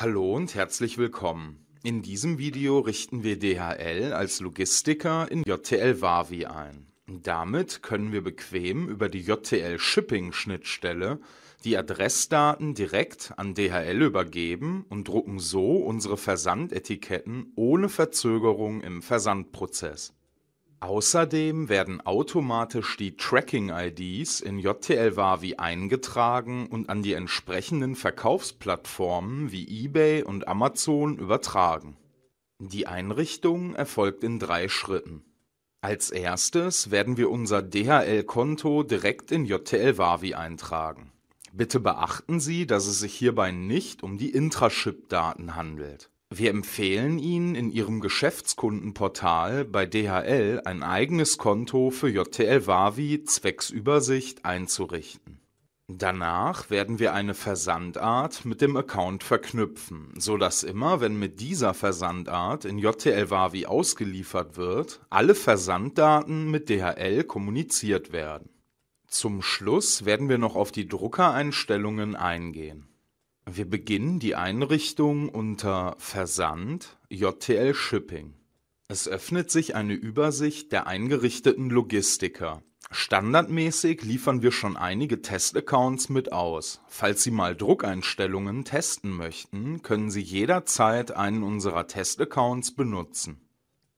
Hallo und herzlich willkommen. In diesem Video richten wir DHL als Logistiker in JTL Wavi ein. Damit können wir bequem über die JTL Shipping Schnittstelle die Adressdaten direkt an DHL übergeben und drucken so unsere Versandetiketten ohne Verzögerung im Versandprozess. Außerdem werden automatisch die Tracking-IDs in JTL-Wavi eingetragen und an die entsprechenden Verkaufsplattformen wie eBay und Amazon übertragen. Die Einrichtung erfolgt in drei Schritten. Als erstes werden wir unser DHL-Konto direkt in JTL-Wavi eintragen. Bitte beachten Sie, dass es sich hierbei nicht um die Intraship-Daten handelt. Wir empfehlen Ihnen, in Ihrem Geschäftskundenportal bei DHL ein eigenes Konto für JTL Wavi Zwecksübersicht einzurichten. Danach werden wir eine Versandart mit dem Account verknüpfen, so dass immer, wenn mit dieser Versandart in JTL Wavi ausgeliefert wird, alle Versanddaten mit DHL kommuniziert werden. Zum Schluss werden wir noch auf die Druckereinstellungen eingehen. Wir beginnen die Einrichtung unter Versand JTL Shipping. Es öffnet sich eine Übersicht der eingerichteten Logistiker. Standardmäßig liefern wir schon einige Testaccounts mit aus. Falls Sie mal Druckeinstellungen testen möchten, können Sie jederzeit einen unserer Testaccounts benutzen.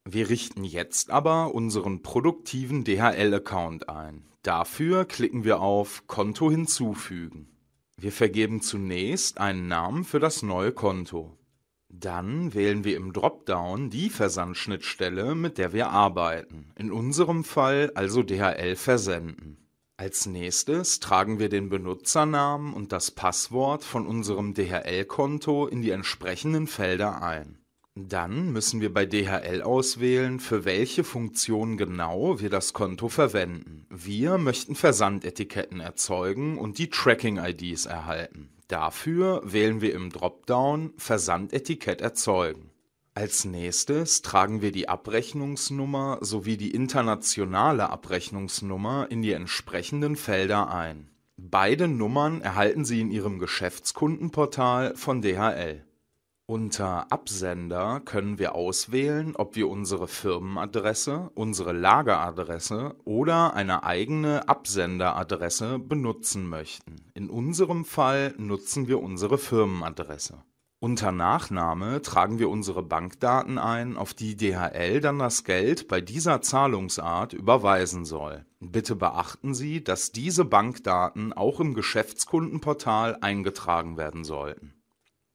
Wir richten jetzt aber unseren produktiven DHL-Account ein. Dafür klicken wir auf Konto hinzufügen. Wir vergeben zunächst einen Namen für das neue Konto. Dann wählen wir im Dropdown die Versandschnittstelle, mit der wir arbeiten, in unserem Fall also DHL versenden. Als nächstes tragen wir den Benutzernamen und das Passwort von unserem DHL-Konto in die entsprechenden Felder ein. Dann müssen wir bei DHL auswählen, für welche Funktion genau wir das Konto verwenden. Wir möchten Versandetiketten erzeugen und die Tracking-IDs erhalten. Dafür wählen wir im Dropdown Versandetikett erzeugen. Als nächstes tragen wir die Abrechnungsnummer sowie die internationale Abrechnungsnummer in die entsprechenden Felder ein. Beide Nummern erhalten Sie in Ihrem Geschäftskundenportal von DHL. Unter Absender können wir auswählen, ob wir unsere Firmenadresse, unsere Lageradresse oder eine eigene Absenderadresse benutzen möchten. In unserem Fall nutzen wir unsere Firmenadresse. Unter Nachname tragen wir unsere Bankdaten ein, auf die DHL dann das Geld bei dieser Zahlungsart überweisen soll. Bitte beachten Sie, dass diese Bankdaten auch im Geschäftskundenportal eingetragen werden sollten.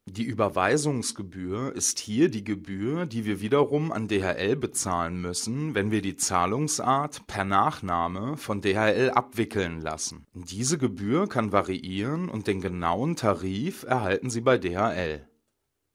Die Überweisungsgebühr ist hier die Gebühr, die wir wiederum an DHL bezahlen müssen, wenn wir die Zahlungsart per Nachname von DHL abwickeln lassen. Diese Gebühr kann variieren und den genauen Tarif erhalten Sie bei DHL.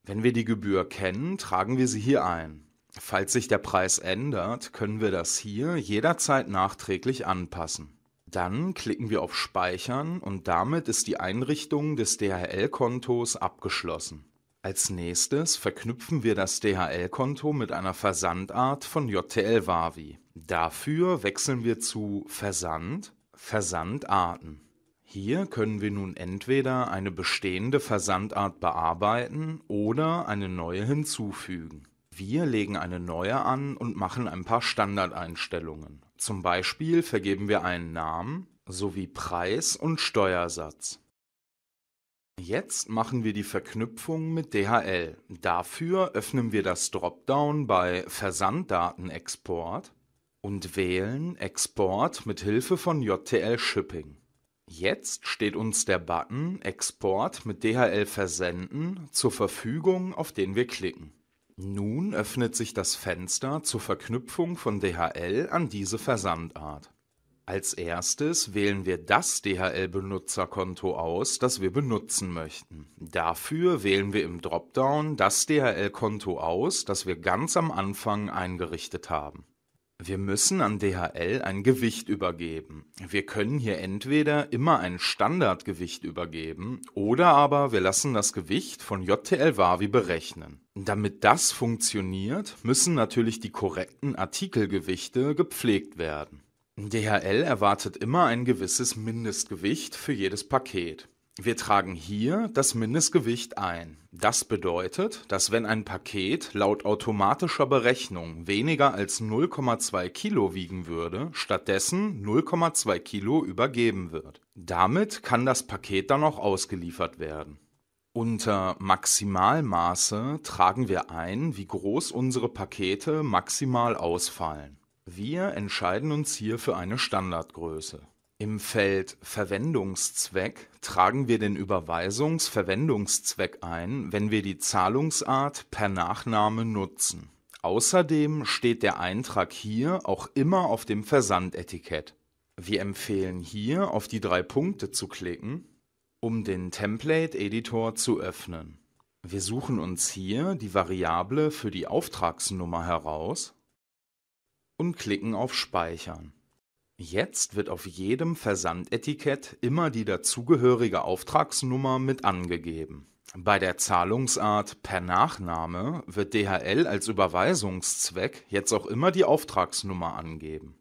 Wenn wir die Gebühr kennen, tragen wir sie hier ein. Falls sich der Preis ändert, können wir das hier jederzeit nachträglich anpassen. Dann klicken wir auf Speichern und damit ist die Einrichtung des DHL-Kontos abgeschlossen. Als nächstes verknüpfen wir das DHL-Konto mit einer Versandart von JTL Wavi. Dafür wechseln wir zu Versand, Versandarten. Hier können wir nun entweder eine bestehende Versandart bearbeiten oder eine neue hinzufügen. Wir legen eine neue an und machen ein paar Standardeinstellungen. Zum Beispiel vergeben wir einen Namen sowie Preis und Steuersatz. Jetzt machen wir die Verknüpfung mit DHL. Dafür öffnen wir das Dropdown bei Versanddatenexport und wählen Export mit Hilfe von JTL Shipping. Jetzt steht uns der Button Export mit DHL Versenden zur Verfügung, auf den wir klicken. Nun öffnet sich das Fenster zur Verknüpfung von DHL an diese Versandart. Als erstes wählen wir das DHL-Benutzerkonto aus, das wir benutzen möchten. Dafür wählen wir im Dropdown das DHL-Konto aus, das wir ganz am Anfang eingerichtet haben. Wir müssen an DHL ein Gewicht übergeben. Wir können hier entweder immer ein Standardgewicht übergeben oder aber wir lassen das Gewicht von JTL Wavi berechnen. Damit das funktioniert, müssen natürlich die korrekten Artikelgewichte gepflegt werden. DHL erwartet immer ein gewisses Mindestgewicht für jedes Paket wir tragen hier das Mindestgewicht ein. Das bedeutet, dass wenn ein Paket laut automatischer Berechnung weniger als 0,2 Kilo wiegen würde, stattdessen 0,2 Kilo übergeben wird. Damit kann das Paket dann auch ausgeliefert werden. Unter Maximalmaße tragen wir ein, wie groß unsere Pakete maximal ausfallen. Wir entscheiden uns hier für eine Standardgröße. Im Feld Verwendungszweck tragen wir den Überweisungsverwendungszweck ein, wenn wir die Zahlungsart per Nachname nutzen. Außerdem steht der Eintrag hier auch immer auf dem Versandetikett. Wir empfehlen hier auf die drei Punkte zu klicken, um den Template Editor zu öffnen. Wir suchen uns hier die Variable für die Auftragsnummer heraus und klicken auf Speichern. Jetzt wird auf jedem Versandetikett immer die dazugehörige Auftragsnummer mit angegeben. Bei der Zahlungsart per Nachname wird DHL als Überweisungszweck jetzt auch immer die Auftragsnummer angeben.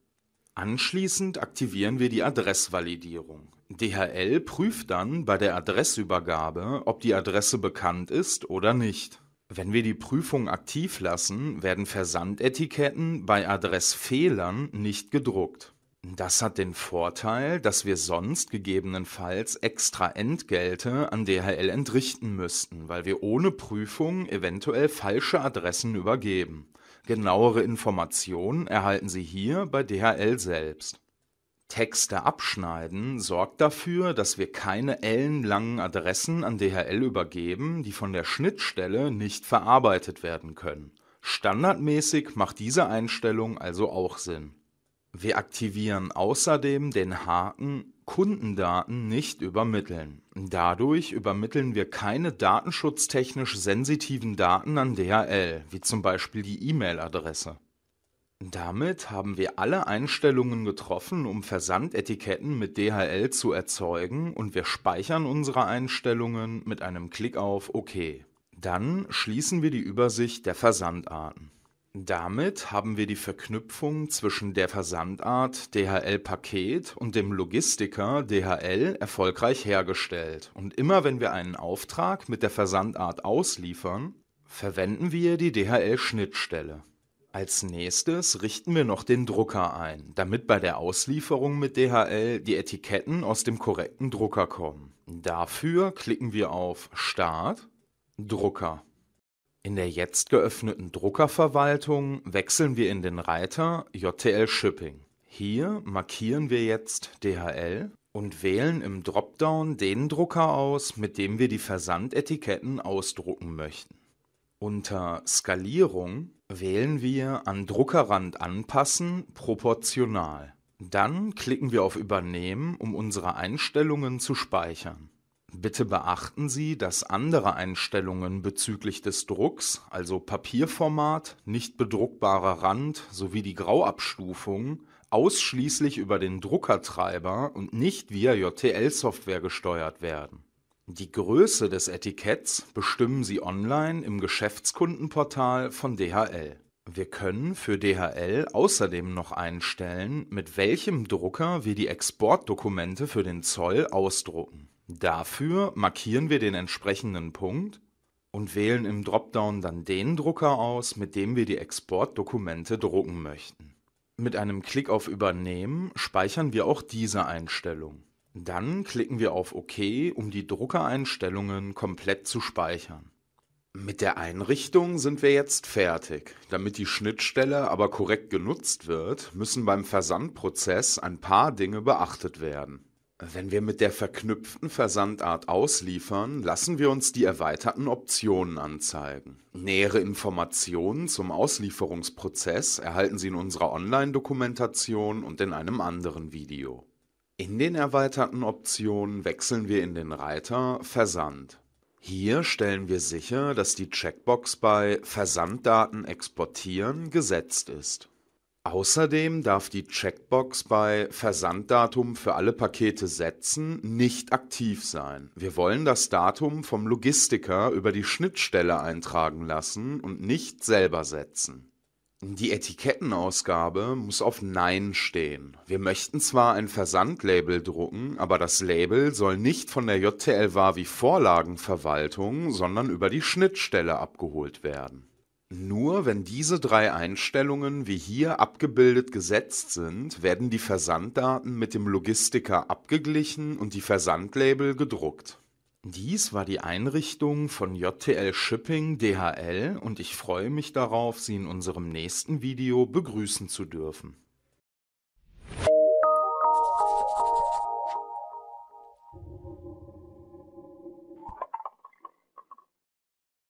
Anschließend aktivieren wir die Adressvalidierung. DHL prüft dann bei der Adressübergabe, ob die Adresse bekannt ist oder nicht. Wenn wir die Prüfung aktiv lassen, werden Versandetiketten bei Adressfehlern nicht gedruckt. Das hat den Vorteil, dass wir sonst gegebenenfalls extra Entgelte an DHL entrichten müssten, weil wir ohne Prüfung eventuell falsche Adressen übergeben. Genauere Informationen erhalten Sie hier bei DHL selbst. Texte abschneiden sorgt dafür, dass wir keine ellenlangen Adressen an DHL übergeben, die von der Schnittstelle nicht verarbeitet werden können. Standardmäßig macht diese Einstellung also auch Sinn. Wir aktivieren außerdem den Haken Kundendaten nicht übermitteln. Dadurch übermitteln wir keine datenschutztechnisch sensitiven Daten an DHL, wie zum Beispiel die E-Mail-Adresse. Damit haben wir alle Einstellungen getroffen, um Versandetiketten mit DHL zu erzeugen und wir speichern unsere Einstellungen mit einem Klick auf OK. Dann schließen wir die Übersicht der Versandarten. Damit haben wir die Verknüpfung zwischen der Versandart DHL Paket und dem Logistiker DHL erfolgreich hergestellt. Und immer wenn wir einen Auftrag mit der Versandart ausliefern, verwenden wir die DHL Schnittstelle. Als nächstes richten wir noch den Drucker ein, damit bei der Auslieferung mit DHL die Etiketten aus dem korrekten Drucker kommen. Dafür klicken wir auf Start, Drucker. In der jetzt geöffneten Druckerverwaltung wechseln wir in den Reiter JTL Shipping. Hier markieren wir jetzt DHL und wählen im Dropdown den Drucker aus, mit dem wir die Versandetiketten ausdrucken möchten. Unter Skalierung wählen wir an Druckerrand anpassen proportional. Dann klicken wir auf Übernehmen, um unsere Einstellungen zu speichern. Bitte beachten Sie, dass andere Einstellungen bezüglich des Drucks, also Papierformat, nicht bedruckbarer Rand sowie die Grauabstufung ausschließlich über den Druckertreiber und nicht via JTL-Software gesteuert werden. Die Größe des Etiketts bestimmen Sie online im Geschäftskundenportal von DHL. Wir können für DHL außerdem noch einstellen, mit welchem Drucker wir die Exportdokumente für den Zoll ausdrucken. Dafür markieren wir den entsprechenden Punkt und wählen im Dropdown dann den Drucker aus, mit dem wir die Exportdokumente drucken möchten. Mit einem Klick auf Übernehmen speichern wir auch diese Einstellung. Dann klicken wir auf OK, um die Druckereinstellungen komplett zu speichern. Mit der Einrichtung sind wir jetzt fertig. Damit die Schnittstelle aber korrekt genutzt wird, müssen beim Versandprozess ein paar Dinge beachtet werden. Wenn wir mit der verknüpften Versandart ausliefern, lassen wir uns die erweiterten Optionen anzeigen. Nähere Informationen zum Auslieferungsprozess erhalten Sie in unserer Online-Dokumentation und in einem anderen Video. In den erweiterten Optionen wechseln wir in den Reiter Versand. Hier stellen wir sicher, dass die Checkbox bei Versanddaten exportieren gesetzt ist. Außerdem darf die Checkbox bei Versanddatum für alle Pakete setzen nicht aktiv sein. Wir wollen das Datum vom Logistiker über die Schnittstelle eintragen lassen und nicht selber setzen. Die Etikettenausgabe muss auf Nein stehen. Wir möchten zwar ein Versandlabel drucken, aber das Label soll nicht von der JTL Wavi Vorlagenverwaltung, sondern über die Schnittstelle abgeholt werden. Nur wenn diese drei Einstellungen wie hier abgebildet gesetzt sind, werden die Versanddaten mit dem Logistiker abgeglichen und die Versandlabel gedruckt. Dies war die Einrichtung von JTL Shipping DHL und ich freue mich darauf, Sie in unserem nächsten Video begrüßen zu dürfen.